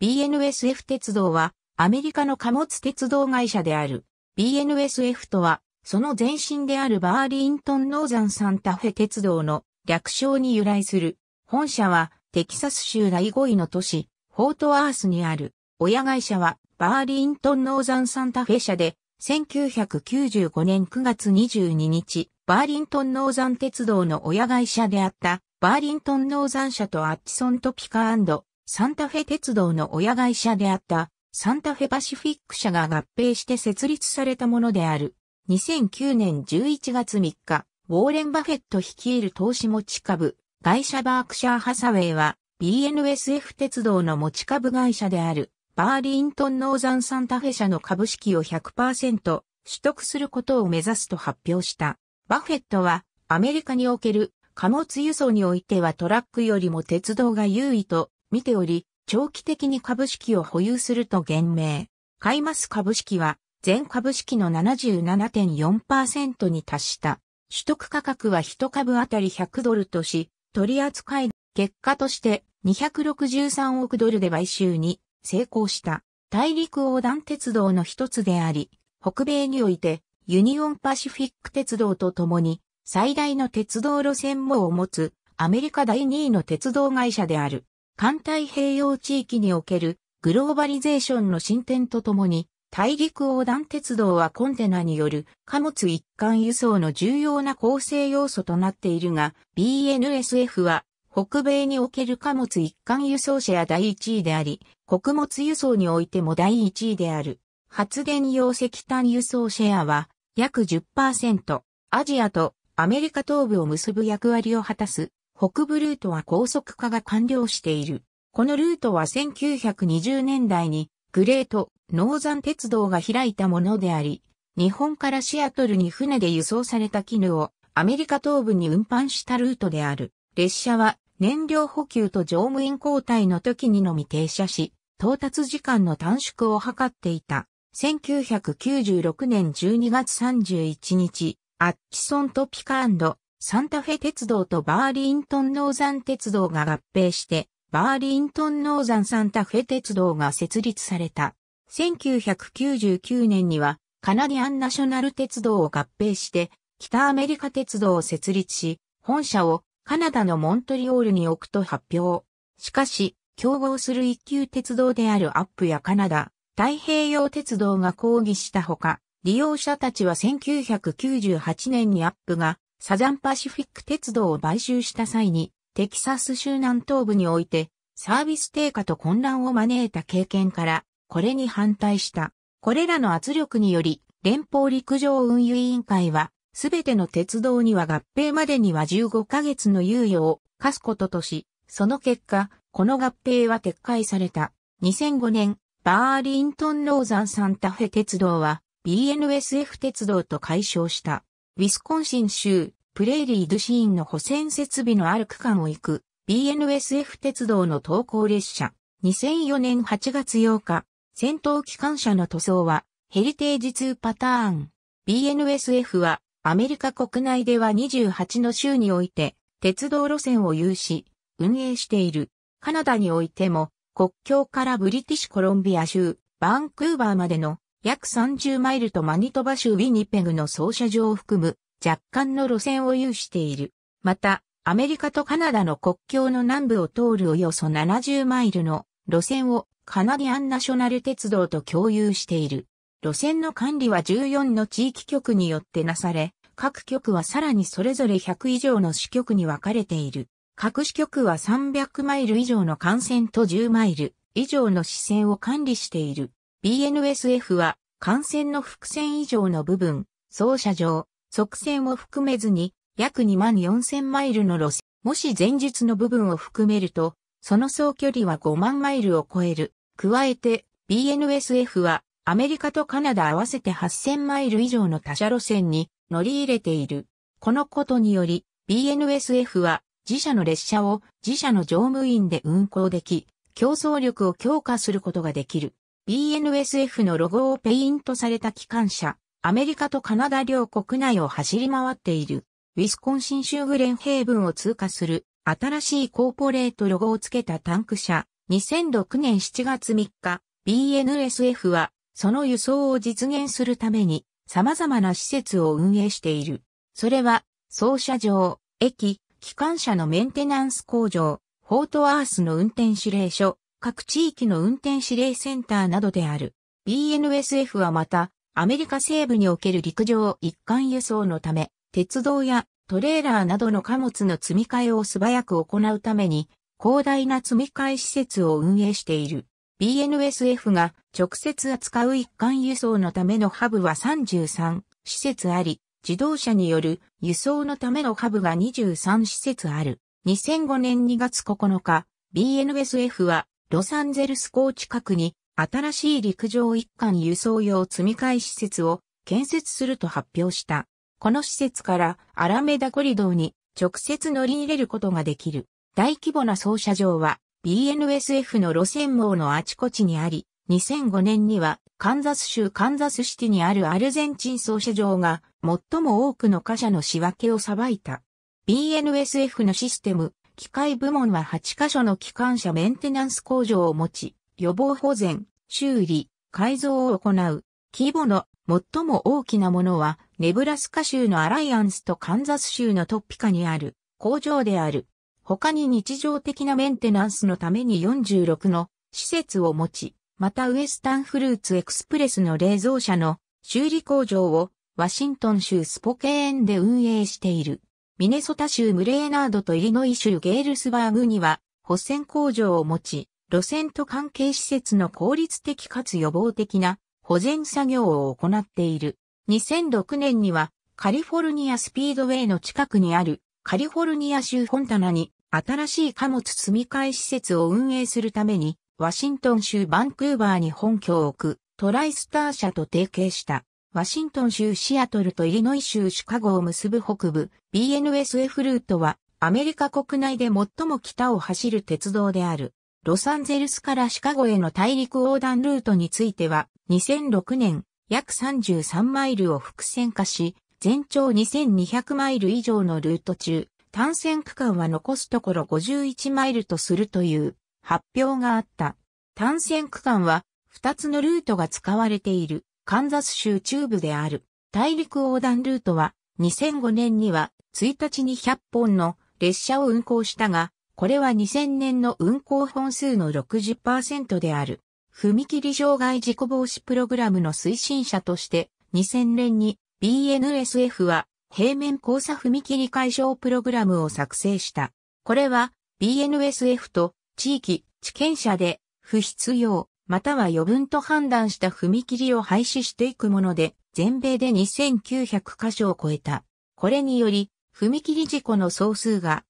BNSF 鉄道は、アメリカの貨物鉄道会社である。BNSF とは、その前身であるバーリントンノーザンサンタフェ鉄道の略称に由来する。本社は、テキサス州第5位の都市、フォートアースにある。親会社は、バーリントンノーザンサンタフェ社で、1995年9月22日、バーリントンノーザン鉄道の親会社であった、バーリントンノーザン社とアッチソントピカサンタフェ鉄道の親会社であったサンタフェパシフィック社が合併して設立されたものである。2009年11月3日、ウォーレン・バフェット率いる投資持ち株、会社バークシャー・ハサウェイは BNSF 鉄道の持ち株会社であるバーリントン・ノーザン・サンタフェ社の株式を100%取得することを目指すと発表した。バフェットはアメリカにおける貨物輸送においてはトラックよりも鉄道が優位と見ており、長期的に株式を保有すると言明。買います株式は、全株式の77.4%に達した。取得価格は1株あたり100ドルとし、取扱い結果として263億ドルで買収に成功した。大陸横断鉄道の一つであり、北米においてユニオンパシフィック鉄道とともに最大の鉄道路線網を持つアメリカ第2位の鉄道会社である。環太平洋地域におけるグローバリゼーションの進展とともに、大陸横断鉄道はコンテナによる貨物一貫輸送の重要な構成要素となっているが、BNSF は北米における貨物一貫輸送シェア第1位であり、穀物輸送においても第1位である。発電用石炭輸送シェアは約10%、アジアとアメリカ東部を結ぶ役割を果たす北部ルートは高速化が完了している。このルートは1920年代にグレート・ノーザン鉄道が開いたものであり、日本からシアトルに船で輸送された絹をアメリカ東部に運搬したルートである。列車は燃料補給と乗務員交代の時にのみ停車し、到達時間の短縮を図っていた。1996年12月31日、アッチソントピカサンタフェ鉄道とバーリントンノーザン鉄道が合併して、バーリントンノーザンサンタフェ鉄道が設立された。1999年には、カナディアンナショナル鉄道を合併して、北アメリカ鉄道を設立し、本社をカナダのモントリオールに置くと発表。しかし、競合する一級鉄道であるアップやカナダ、太平洋鉄道が抗議したほか、利用者たちは1998年にアップがサザンパシフィック鉄道を買収した際に、テキサス州南東部において、サービス低下と混乱を招いた経験から、これに反対した。これらの圧力により、連邦陸上運輸委員会は、すべての鉄道には合併までには15ヶ月の猶予を課すこととし、その結果、この合併は撤回された。2005年、バーリントン・ローザン・サンタフェ鉄道は BNSF 鉄道と解消した。ウィスコンシン州、プレーリードシーンの補選設備のある区間を行く BNSF 鉄道の投稿列車。2004年8月8日、戦闘機関車の塗装はヘリテージ2パターン。BNSF はアメリカ国内では28の州において鉄道路線を有し、運営している。カナダにおいても国境からブリティッシュコロンビア州、バンクーバーまでの約30マイルとマニトバ州ウィニペグの操車場を含む若干の路線を有している。また、アメリカとカナダの国境の南部を通るおよそ70マイルの路線をカナディアンナショナル鉄道と共有している。路線の管理は14の地域局によってなされ、各局はさらにそれぞれ100以上の支局に分かれている。各支局は300マイル以上の幹線と10マイル以上の支線を管理している。BNSF は感染の伏線以上の部分、走車上、側線を含めずに約2万4000マイルの路線、もし前述の部分を含めると、その総距離は5万マイルを超える。加えて BNSF はアメリカとカナダ合わせて8000マイル以上の他社路線に乗り入れている。このことにより BNSF は自社の列車を自社の乗務員で運行でき、競争力を強化することができる。BNSF のロゴをペイントされた機関車、アメリカとカナダ両国内を走り回っている、ウィスコンシン州グレンヘイブンを通過する、新しいコーポレートロゴをつけたタンク車、2006年7月3日、BNSF は、その輸送を実現するために、様々な施設を運営している。それは、操車場、駅、機関車のメンテナンス工場、フォートアースの運転指令所、各地域の運転指令センターなどである。BNSF はまた、アメリカ西部における陸上一貫輸送のため、鉄道やトレーラーなどの貨物の積み替えを素早く行うために、広大な積み替え施設を運営している。BNSF が直接扱う一貫輸送のためのハブは33施設あり、自動車による輸送のためのハブが23施設ある。2005年2月9日、BNSF はロサンゼルス港近くに新しい陸上一貫輸送用積み替え施設を建設すると発表した。この施設からアラメダコリドーに直接乗り入れることができる。大規模な操車場は BNSF の路線網のあちこちにあり、2005年にはカンザス州カンザスシティにあるアルゼンチン操車場が最も多くの貨車の仕分けをさばいた。BNSF のシステム機械部門は8カ所の機関車メンテナンス工場を持ち、予防保全、修理、改造を行う。規模の最も大きなものは、ネブラスカ州のアライアンスとカンザス州のトッピカにある工場である。他に日常的なメンテナンスのために46の施設を持ち、またウエスタンフルーツエクスプレスの冷蔵車の修理工場をワシントン州スポケーンで運営している。ミネソタ州ムレーナードとイリノイ州ゲールスバーグには、保線工場を持ち、路線と関係施設の効率的かつ予防的な保全作業を行っている。2006年にはカリフォルニアスピードウェイの近くにあるカリフォルニア州フォンタナに新しい貨物積み替え施設を運営するためにワシントン州バンクーバーに本拠を置くトライスター社と提携した。ワシントン州シアトルとイリノイ州シカゴを結ぶ北部 BNSF ルートはアメリカ国内で最も北を走る鉄道である。ロサンゼルスからシカゴへの大陸横断ルートについては2006年約33マイルを複線化し全長2200マイル以上のルート中単線区間は残すところ51マイルとするという発表があった。単線区間は2つのルートが使われている。カンザス州中部である。大陸横断ルートは2005年には1日に100本の列車を運行したが、これは2000年の運行本数の60%である。踏切障害事故防止プログラムの推進者として2000年に BNSF は平面交差踏切解消プログラムを作成した。これは BNSF と地域、地権者で不必要、または余分と判断した踏切を廃止していくもので、全米で2900箇所を超えた。これにより、踏切事故の総数が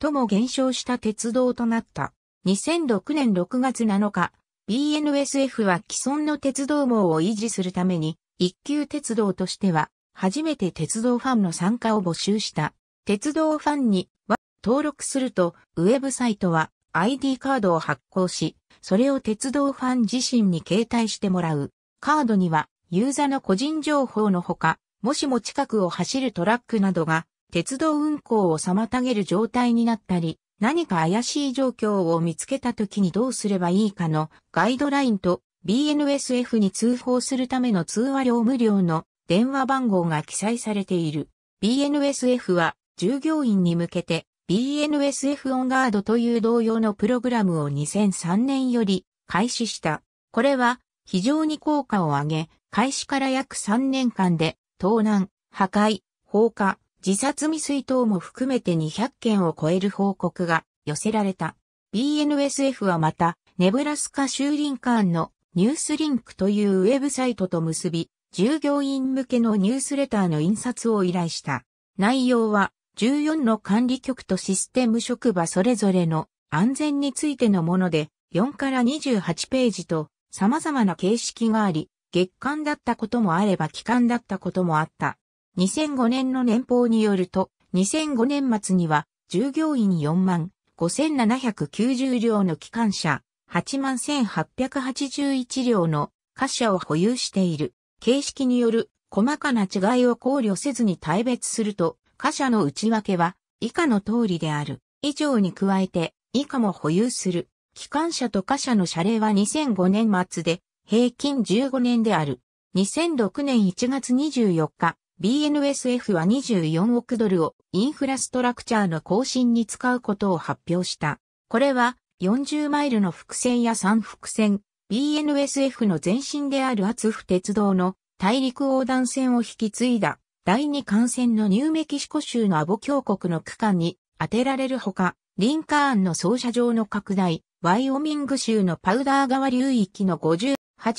最も減少した鉄道となった。2006年6月7日、BNSF は既存の鉄道網を維持するために、一級鉄道としては、初めて鉄道ファンの参加を募集した。鉄道ファンには登録すると、ウェブサイトは ID カードを発行し、それを鉄道ファン自身に携帯してもらう。カードには、ユーザの個人情報のほか、もしも近くを走るトラックなどが、鉄道運行を妨げる状態になったり、何か怪しい状況を見つけた時にどうすればいいかのガイドラインと BNSF に通報するための通話料無料の電話番号が記載されている。BNSF は従業員に向けて BNSF オンガードという同様のプログラムを2003年より開始した。これは非常に効果を上げ、開始から約3年間で盗難、破壊、放火、自殺未遂等も含めて200件を超える報告が寄せられた。BNSF はまた、ネブラスカ州林館のニュースリンクというウェブサイトと結び、従業員向けのニュースレターの印刷を依頼した。内容は、14の管理局とシステム職場それぞれの安全についてのもので、4から28ページと様々な形式があり、月間だったこともあれば期間だったこともあった。2005年の年報によると、2005年末には従業員4万5790両の機関車、8万1881両の貨車を保有している。形式による細かな違いを考慮せずに大別すると、貨車の内訳は以下の通りである。以上に加えて以下も保有する。機関車と貨車の謝礼は2005年末で平均15年である。2006年1月24日、BNSF は24億ドルをインフラストラクチャーの更新に使うことを発表した。これは40マイルの複線や3複線、BNSF の前身である厚府鉄道の大陸横断線を引き継いだ第2艦船のニューメキシコ州のアボ峡谷の区間に当てられるほか、リンカーンの操車場の拡大、ワイオミング州のパウダー川流域の58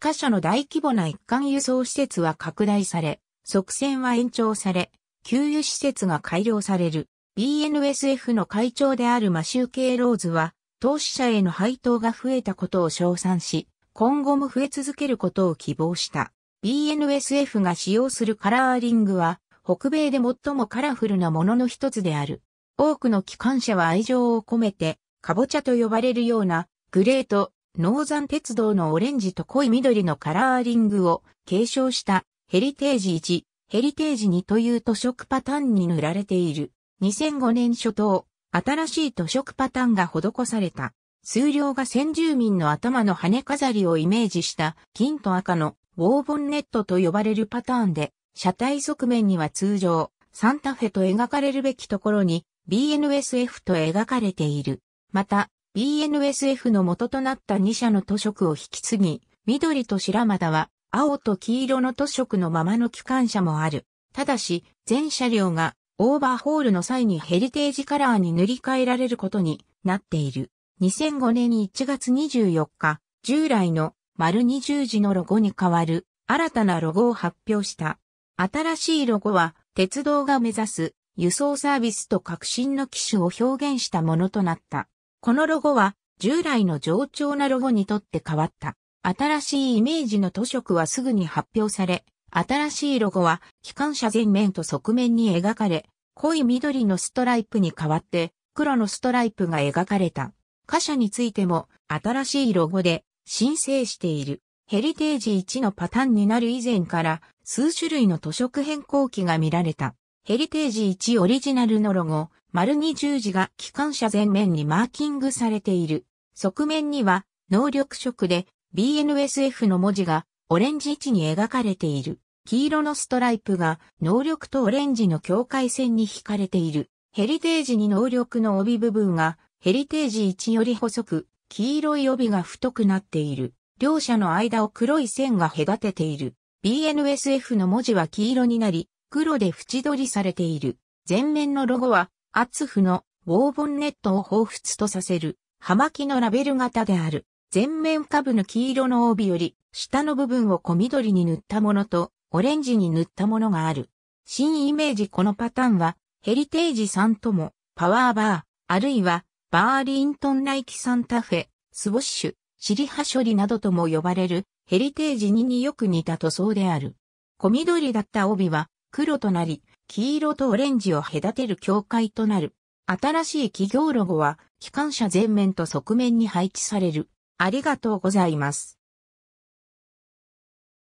カ所の大規模な一貫輸送施設は拡大され、側線は延長され、給油施設が改良される。BNSF の会長であるマシュー・ケイ・ローズは、投資者への配当が増えたことを称賛し、今後も増え続けることを希望した。BNSF が使用するカラーリングは、北米で最もカラフルなものの一つである。多くの機関車は愛情を込めて、カボチャと呼ばれるような、グレート、ノーザン鉄道のオレンジと濃い緑のカラーリングを継承したヘリテージ1、ヘリテージ2という塗色パターンに塗られている。2005年初頭、新しい塗色パターンが施された。数量が先住民の頭の羽飾りをイメージした金と赤のウォーボンネットと呼ばれるパターンで、車体側面には通常、サンタフェと描かれるべきところに BNSF と描かれている。また、BNSF の元となった2社の塗色を引き継ぎ、緑と白股は青と黄色の塗色のままの機関車もある。ただし、全車両がオーバーホールの際にヘリテージカラーに塗り替えられることになっている。2005年1月24日、従来の丸二十字のロゴに変わる新たなロゴを発表した。新しいロゴは鉄道が目指す輸送サービスと革新の機種を表現したものとなった。このロゴは従来の上調なロゴにとって変わった。新しいイメージの図色はすぐに発表され、新しいロゴは機関車前面と側面に描かれ、濃い緑のストライプに変わって黒のストライプが描かれた。貨車についても新しいロゴで申請している。ヘリテージ1のパターンになる以前から数種類の図色変更機が見られた。ヘリテージ1オリジナルのロゴ、丸20字が機関車前面にマーキングされている。側面には能力色で BNSF の文字がオレンジ位置に描かれている。黄色のストライプが能力とオレンジの境界線に引かれている。ヘリテージに能力の帯部分がヘリテージ1より細く、黄色い帯が太くなっている。両者の間を黒い線が隔てている。BNSF の文字は黄色になり、黒で縁取りされている。前面のロゴは、アツフのウォーボンネットを彷彿とさせる、葉巻のラベル型である。前面下部の黄色の帯より、下の部分を小緑に塗ったものと、オレンジに塗ったものがある。新イメージこのパターンは、ヘリテージさんとも、パワーバー、あるいは、バーリントンライキサンタフェ、スウォッシュ、シリハ処理などとも呼ばれるヘリテージ2によく似た塗装である。小緑だった帯は黒となり、黄色とオレンジを隔てる境界となる。新しい企業ロゴは機関車前面と側面に配置される。ありがとうございます。